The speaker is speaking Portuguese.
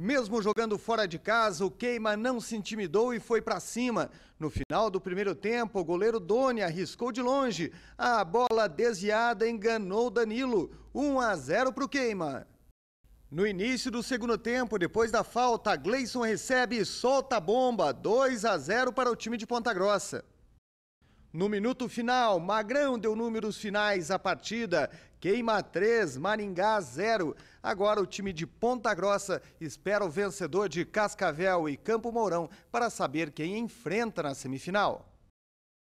Mesmo jogando fora de casa, o Queima não se intimidou e foi para cima. No final do primeiro tempo, o goleiro Doni arriscou de longe. A bola desviada enganou Danilo. 1 a 0 para o Queima. No início do segundo tempo, depois da falta, Gleison recebe e solta a bomba. 2 a 0 para o time de Ponta Grossa. No minuto final, Magrão deu números finais à partida. Queima 3, Maringá 0. Agora o time de Ponta Grossa espera o vencedor de Cascavel e Campo Mourão para saber quem enfrenta na semifinal.